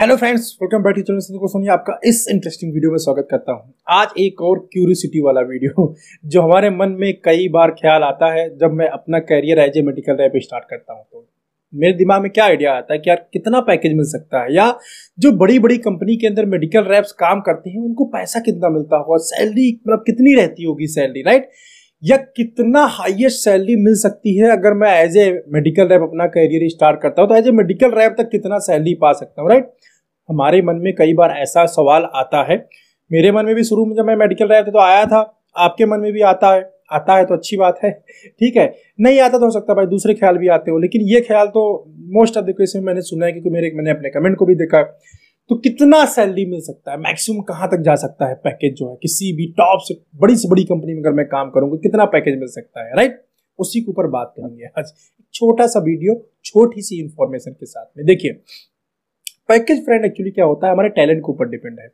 Hello friends welcome back to channel को आपका इस इंटरेस्टिंग वीडियो में स्वागत करता हूं आज एक और क्यूरियोसिटी वाला वीडियो जो हमारे मन में कई बार ख्याल आता है जब मैं अपना career as a medical rep start करता हूं तो मेरे दिमाग में क्या आइडिया आता है कि यार कितना पैकेज मिल सकता है या जो बड़ी बड़ी कंपनी के अंदर मेडिकल रैप्स काम करते हैं उनको पैसा कितना मिलता होगा सैलरी मतलब कितनी रहती होगी सैलरी राइट right? या कितना हाईएस्ट सैलरी मिल सकती है अगर मैं एज ए मेडिकल रैप अपना करियर स्टार्ट करता हूँ तो एज ए मेडिकल रैप तक कितना सैलरी पा सकता हूँ राइट हमारे मन में कई बार ऐसा सवाल आता है मेरे मन में भी शुरू में जब मैं मेडिकल रैप था तो आया था आपके मन में भी आता है आता है तो अच्छी बात है ठीक है नहीं आता तो हो सकता भाई दूसरे ख्याल भी आते हो लेकिन ये ख्याल तो मोस्ट ऑफ द क्वेश्चन मैंने सुना है क्योंकि मेरे मैंने अपने कमेंट को भी देखा है तो कितना सैलरी मिल सकता है मैक्सिमम कहाँ तक जा सकता है पैकेज जो है किसी भी टॉप से बड़ी से बड़ी कंपनी में अगर मैं काम करूंगा कितना पैकेज मिल सकता है राइट उसी के ऊपर बात करेंगे आज छोटा सा वीडियो छोटी सी इंफॉर्मेशन के साथ में देखिए पैकेज फ्रेंड एक्चुअली क्या होता है हमारे टैलेंट के ऊपर डिपेंड है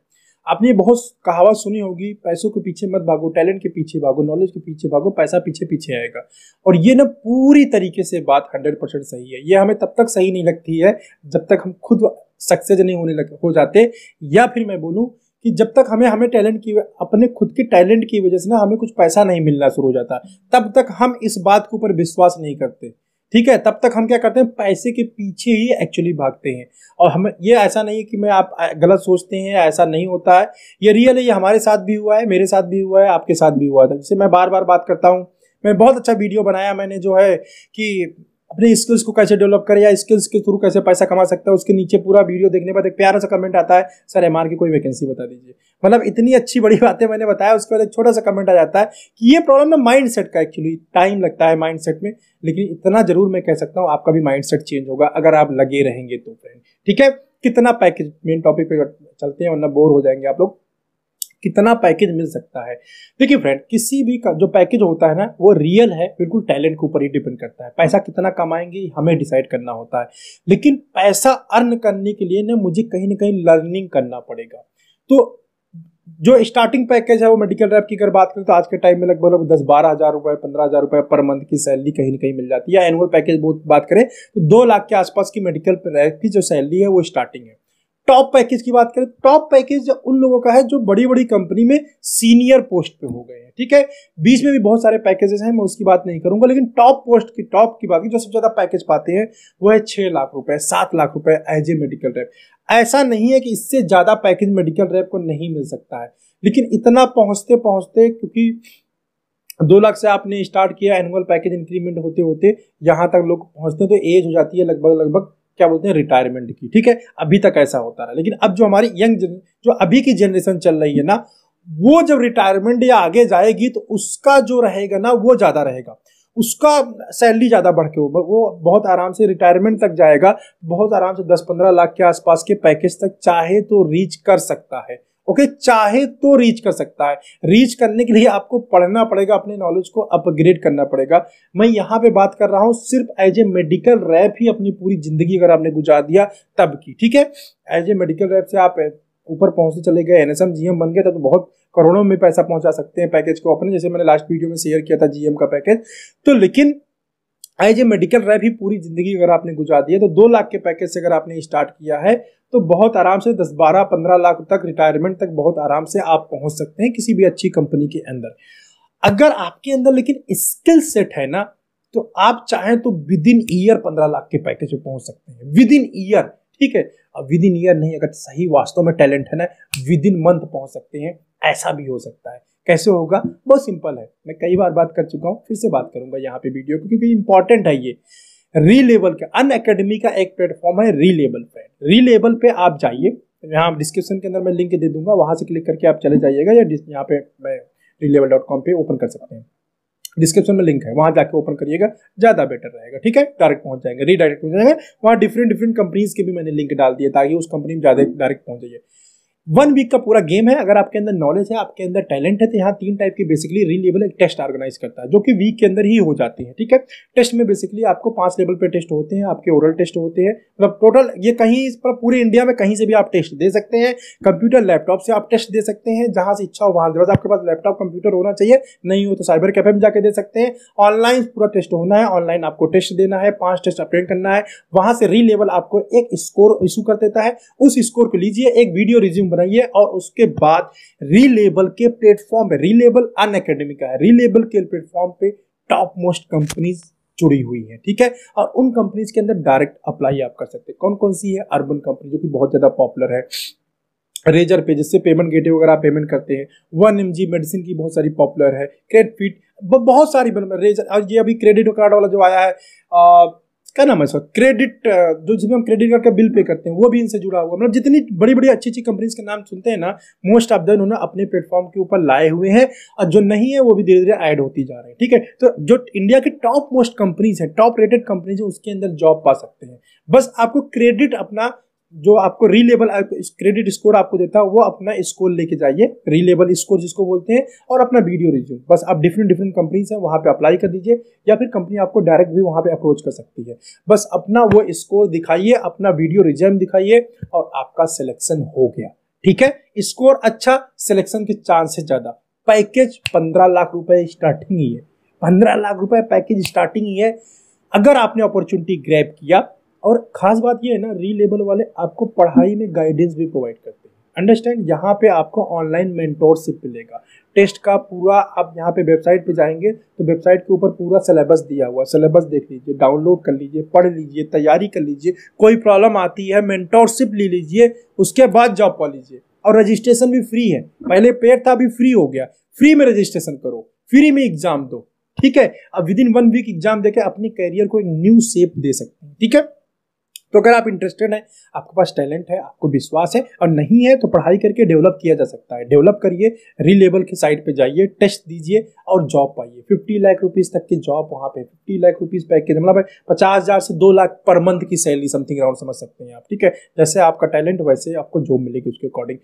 आपने बहुत कहावत सुनी होगी पैसों के पीछे मत भागो टैलेंट के पीछे भागो नॉलेज के पीछे भागो पैसा पीछे पीछे आएगा और ये ना पूरी तरीके से बात हंड्रेड परसेंट सही है ये हमें तब तक सही नहीं लगती है जब तक हम खुद सक्सेस नहीं होने लग हो जाते या फिर मैं बोलूँ कि जब तक हमें हमें टैलेंट की अपने खुद के टैलेंट की वजह से ना हमें कुछ पैसा नहीं मिलना शुरू हो जाता तब तक हम इस बात के ऊपर विश्वास नहीं करते ठीक है तब तक हम क्या करते हैं पैसे के पीछे ही एक्चुअली भागते हैं और हम ये ऐसा नहीं है कि मैं आप गलत सोचते हैं ऐसा नहीं होता है ये रियल है ये हमारे साथ भी हुआ है मेरे साथ भी हुआ है आपके साथ भी हुआ था जिससे मैं बार बार बात करता हूँ मैं बहुत अच्छा वीडियो बनाया मैंने जो है कि अपने स्किल्स को कैसे डेवलप करें या स्किल्स के थ्रू कैसे पैसा कमा सकता है उसके नीचे पूरा वीडियो देखने बाद एक प्यारा सा कमेंट आता है सर एम की कोई वैकेंसी बता दीजिए मतलब इतनी अच्छी बड़ी बातें मैंने बताया उसके बाद एक छोटा सा कमेंट आ जाता है कि ये प्रॉब्लम ना माइंड का एक्चुअली टाइम लगता है माइंड सेट में लेकिन इतना जरूर मैं कह सकता हूँ आपका भी माइंड सेट चेंज होगा अगर आप लगे रहेंगे तो फ्रेंड ठीक है कितना पैकेज मेन टॉपिक पे चलते हैं वरना बोर हो जाएंगे आप लोग कितना पैकेज मिल सकता है देखिए फ्रेंड किसी भी का जो पैकेज होता है ना वो रियल है बिल्कुल टैलेंट के ऊपर ही डिपेंड करता है पैसा कितना कमाएंगे हमें डिसाइड करना होता है लेकिन पैसा अर्न करने के लिए ना मुझे कहीं ना कहीं लर्निंग करना पड़ेगा तो जो स्टार्टिंग पैकेज है वो मेडिकल रैप की अगर बात करें तो आज के टाइम में लगभग दस बारह हजार रुपए पंद्रह हजार रुपए पर मंथ की सैलरी कहीं ना कहीं मिल जाती है या एनुअल पैकेज बहुत बात करें तो दो लाख के आसपास की मेडिकल रैप की जो सैलरी है वो स्टार्टिंग है टॉप पैकेज की बात करें टॉप पैकेज उन लोगों का है जो बड़ी बड़ी कंपनी में सीनियर पोस्ट पे हो गए हैं ठीक है बीच में भी बहुत सारे पैकेजेस हैं मैं उसकी बात नहीं करूंगा लेकिन टॉप पोस्ट की टॉप की बात जो सबसे ज्यादा पैकेज पाते हैं वो है छह लाख रुपए सात लाख रुपए एज ए मेडिकल रैप ऐसा नहीं है कि इससे ज्यादा पैकेज मेडिकल रैप को नहीं मिल सकता है लेकिन इतना पहुंचते पहुंचते क्योंकि दो लाख से आपने स्टार्ट किया एनुअल पैकेज इंक्रीमेंट होते होते यहाँ तक लोग पहुंचते हैं तो एज हो जाती है लगभग लगभग क्या बोलते हैं रिटायरमेंट की ठीक है अभी तक ऐसा होता रहा लेकिन अब जो हमारी यंग जो अभी की जनरेशन चल रही है ना वो जब रिटायरमेंट या आगे जाएगी तो उसका जो रहेगा ना वो ज़्यादा रहेगा उसका सैलरी ज़्यादा बढ़ के वो बहुत आराम से रिटायरमेंट तक जाएगा बहुत आराम से दस पंद्रह लाख के आसपास के पैकेज तक चाहे तो रीच कर सकता है ओके चाहे तो रीच कर सकता है रीच करने के लिए आपको पढ़ना पड़ेगा अपने नॉलेज को अपग्रेड करना पड़ेगा मैं यहां पे बात कर रहा हूँ सिर्फ एज ए मेडिकल रैप ही अपनी पूरी जिंदगी अगर आपने गुजार दिया तब की ठीक है एज ए मेडिकल रैप से आप ऊपर पहुंचते चले गए एन एस एम जीएम बन गए तो बहुत करोड़ों में पैसा पहुंचा सकते हैं पैकेज को अपने जैसे मैंने लास्ट वीडियो में शेयर किया था जीएम का पैकेज तो लेकिन एज ए मेडिकल रैप ही पूरी जिंदगी अगर आपने गुजार दिया तो दो लाख के पैकेज से अगर आपने स्टार्ट किया है तो बहुत आराम से दस बारह पंद्रह लाख तक रिटायरमेंट तक बहुत आराम से आप पहुंच सकते हैं किसी भी अच्छी कंपनी के अंदर अगर आपके अंदर लेकिन स्किल सेट है ना तो आप चाहें तो विद इन ईयर पंद्रह लाख के पैकेज में पहुंच सकते हैं विद इन ईयर ठीक है अब विद इन ईयर नहीं अगर सही वास्तव में टैलेंट है ना विद इन मंथ पहुंच सकते हैं ऐसा भी हो सकता है कैसे होगा बहुत सिंपल है मैं कई बार बात कर चुका हूँ फिर से बात करूंगा यहाँ पे वीडियो को क्योंकि इंपॉर्टेंट है ये री लेवल का अन अकेडमी का एक प्लेटफॉर्म है री लेवल पे री लेवल पे आप जाइए यहाँ डिस्क्रिप्शन के अंदर मैं लिंक दे दूंगा वहाँ से क्लिक करके आप चले जाइएगा या यहाँ पे मैं री लेवल डॉट कॉम पर ओपन कर सकते हैं डिस्क्रिप्शन में लिंक है वहाँ जाके ओपन करिएगा ज़्यादा बेटर रहेगा ठीक है डायरेक्ट पहुँच जाएंगे रीडायरेक्ट पहुंच जाएंगे वहाँ डिफरेंट डिफरेंट कंपनीज के भी मैंने लिंक डाल दिए ताकि उस कंपनी में ज़्यादा डायरेक्ट पहुँच जाइए वन वीक का पूरा गेम है अगर आपके अंदर नॉलेज है आपके अंदर टैलेंट है तो यहाँ तीन टाइप की बेसिकली री लेवल एक टेस्ट ऑर्गेनाइज करता है जो कि वीक के अंदर ही हो जाती है ठीक है टेस्ट में बेसिकली आपको पांच लेवल पे टेस्ट होते हैं आपके ओरल टेस्ट होते हैं मतलब टोटल ये कहीं इस पर पूरे इंडिया में कहीं से भी आप टेस्ट दे सकते हैं कंप्यूटर लैपटॉप से आप टेस्ट दे सकते हैं जहाँ से इच्छा हो वहाँ से आपके पास लैपटॉप कंप्यूटर होना चाहिए नहीं हो तो साइबर कैफे में जाके दे सकते हैं ऑनलाइन पूरा टेस्ट होना है ऑनलाइन आपको टेस्ट देना है पाँच टेस्ट अपडेट करना है वहाँ से री लेवल आपको एक स्कोर इशू कर देता है उस स्कोर को लीजिए एक वीडियो रिज्यूम बनाई है और उसके बाद रीलेबल के प्लेटफॉर्म पे रीलेबल अन अकेडमी का है रीलेबल के प्लेटफॉर्म पे टॉप मोस्ट कंपनीज जुड़ी हुई है ठीक है और उन कंपनीज के अंदर डायरेक्ट अप्लाई आप कर सकते हैं कौन कौन सी है अर्बन कंपनी जो कि बहुत ज़्यादा पॉपुलर है रेजर पे जिससे पेमेंट गेटे वगैरह आप पेमेंट करते हैं वन एम जी मेडिसिन की बहुत सारी पॉपुलर है क्रेडिट फिट बहुत सारी रेजर मतलब और ये अभी क्रेडिट कार्ड वाला जो आया है आ, क्या नाम है सर क्रेडिट जो जिसमें हम क्रेडिट कार्ड का बिल पे करते हैं वो भी इनसे जुड़ा हुआ मतलब जितनी बड़ी बड़ी अच्छी अच्छी कंपनीज के नाम सुनते हैं ना मोस्ट ऑफ द उन्होंने अपने प्लेटफॉर्म के ऊपर लाए हुए हैं और जो नहीं है वो भी धीरे धीरे ऐड होती जा रही है ठीक है तो जो इंडिया की टॉप मोस्ट कंपनीज है टॉप रेटेड कंपनीज है उसके अंदर जॉब पा सकते हैं बस आपको क्रेडिट अपना जो आपको रीलेबल क्रेडिट स्कोर आपको देता है वो अपना स्कोर लेके जाइए रीलेबल स्कोर जिसको बोलते हैं और अपना वीडियो रिज्यूम बस आप डिफरेंट डिफरेंट कंपनीज हैं वहाँ पे अप्लाई कर दीजिए या फिर कंपनी आपको डायरेक्ट भी वहाँ पे अप्रोच कर सकती है बस अपना वो स्कोर दिखाइए अपना वीडियो रिज्यूम दिखाइए और आपका सिलेक्शन हो गया ठीक है स्कोर अच्छा सिलेक्शन के चांसेस ज़्यादा पैकेज पंद्रह लाख रुपए स्टार्टिंग ही है पंद्रह लाख रुपए पैकेज स्टार्टिंग ही है अगर आपने अपॉर्चुनिटी ग्रैप किया और ख़ास बात ये है ना री लेवल वाले आपको पढ़ाई में गाइडेंस भी प्रोवाइड करते हैं अंडरस्टैंड यहाँ पे आपको ऑनलाइन मेंटोरशिप मिलेगा टेस्ट का पूरा आप यहाँ पे वेबसाइट पे जाएंगे तो वेबसाइट के ऊपर पूरा सिलेबस दिया हुआ सिलेबस देख लीजिए डाउनलोड कर लीजिए पढ़ लीजिए तैयारी कर लीजिए कोई प्रॉब्लम आती है मेंटोरशिप ले लीजिए उसके बाद जॉब पा लीजिए और रजिस्ट्रेशन भी फ्री है पहले पेड था अभी फ्री हो गया फ्री में रजिस्ट्रेशन करो फ्री में एग्जाम दो ठीक है अब within one week exam देकर अपने करियर को एक न्यू शेप दे सकते हैं ठीक है तो अगर आप इंटरेस्टेड हैं आपके पास टैलेंट है आपको विश्वास है और नहीं है तो पढ़ाई करके डेवलप किया जा सकता है डेवलप करिए रीलेबल की साइट पे जाइए टेस्ट दीजिए और जॉब पाइए फिफ्टी लाख रुपीज़ तक की जॉब वहाँ पे फिफ्टी लाख रुपीज़ पैकेज मतलब पचास हज़ार से दो लाख पर मंथ की सैलरी समथिंग अराउंड समझ सकते हैं आप ठीक है जैसे आपका टैलेंट वैसे आपको जॉब मिलेगी उसके अकॉर्डिंग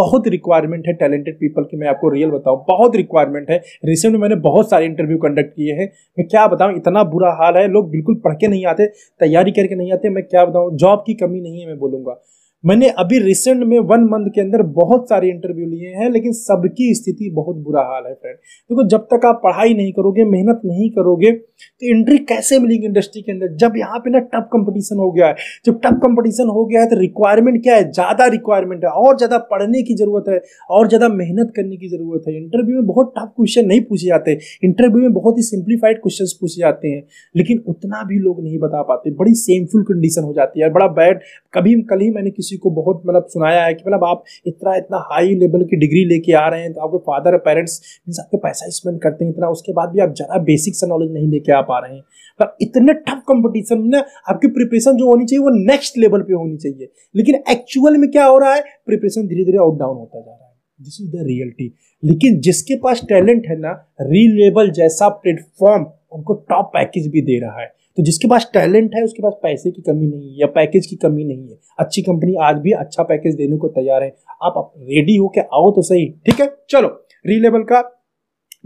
बहुत रिक्वायरमेंट है टैलेंटेड पीपल की मैं आपको रियल बताऊँ बहुत रिक्वायरमेंट है रिसेंट मैंने बहुत सारे इंटरव्यू कंडक्ट किए हैं मैं क्या बताऊँ इतना बुरा हाल है लोग बिल्कुल पढ़ के नहीं आते तैयारी करके नहीं आते मैं क्या बताऊँ जॉब की कमी नहीं है मैं बोलूँगा मैंने अभी रिसेंट में वन मंथ के अंदर बहुत सारे इंटरव्यू लिए हैं लेकिन सबकी स्थिति बहुत बुरा हाल है फ्रेंड देखो तो जब तक आप पढ़ाई नहीं करोगे मेहनत नहीं करोगे तो एंट्री कैसे मिलेगी इंडस्ट्री के अंदर जब यहाँ पे ना टफ कंपटीशन हो गया है जब टफ कंपटीशन हो गया है तो रिक्वायरमेंट क्या है ज़्यादा रिक्वायरमेंट है और ज़्यादा पढ़ने की ज़रूरत है और ज़्यादा मेहनत करने की ज़रूरत है इंटरव्यू में बहुत टफ क्वेश्चन नहीं पूछे जाते इंटरव्यू में बहुत ही सिंप्लीफाइड क्वेश्चन पूछे जाते हैं लेकिन उतना भी लोग नहीं बता पाते बड़ी सेमफुल कंडीशन हो जाती है बड़ा बैड कभी कल ही मैंने किसी को बहुत मतलब सुनाया है कि मतलब आप इतना इतना हाई लेवल की डिग्री लेके आ रहे हैं तो आपके फादर पेरेंट्स मीन्स आपके पैसा स्पेंड करते हैं इतना उसके बाद भी आप ज़रा बेसिक सा नॉलेज नहीं लेके आ पा रहे हैं पर इतने टफ कंपटीशन में आपकी प्रिपरेशन जो होनी चाहिए वो नेक्स्ट लेवल पे होनी चाहिए लेकिन एक्चुअल में क्या हो रहा है प्रिपरेशन धीरे धीरे आउट डाउन होता जा रहा है दिस इज द रियलिटी लेकिन जिसके पास टैलेंट है ना रील लेवल जैसा प्लेटफॉर्म उनको टॉप पैकेज भी दे रहा है तो जिसके पास टैलेंट है उसके पास पैसे की कमी नहीं है या पैकेज की कमी नहीं है अच्छी कंपनी आज भी अच्छा पैकेज देने को तैयार है आप रेडी होके आओ तो सही ठीक है चलो रीलेबल का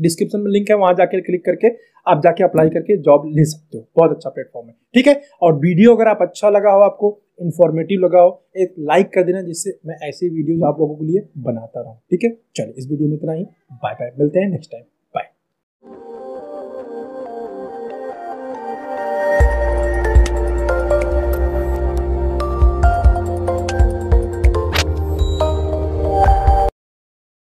डिस्क्रिप्शन में लिंक है वहां जाके क्लिक करके आप जाके अप्लाई करके जॉब ले सकते हो बहुत अच्छा प्लेटफॉर्म है ठीक है और वीडियो अगर आप अच्छा लगा हो आपको इन्फॉर्मेटिव लगा हो एक लाइक कर देना जिससे मैं ऐसे वीडियोज आप लोगों के लिए बनाता रहूँ ठीक है चलिए इस वीडियो में इतना ही बाय बाय मिलते हैं नेक्स्ट टाइम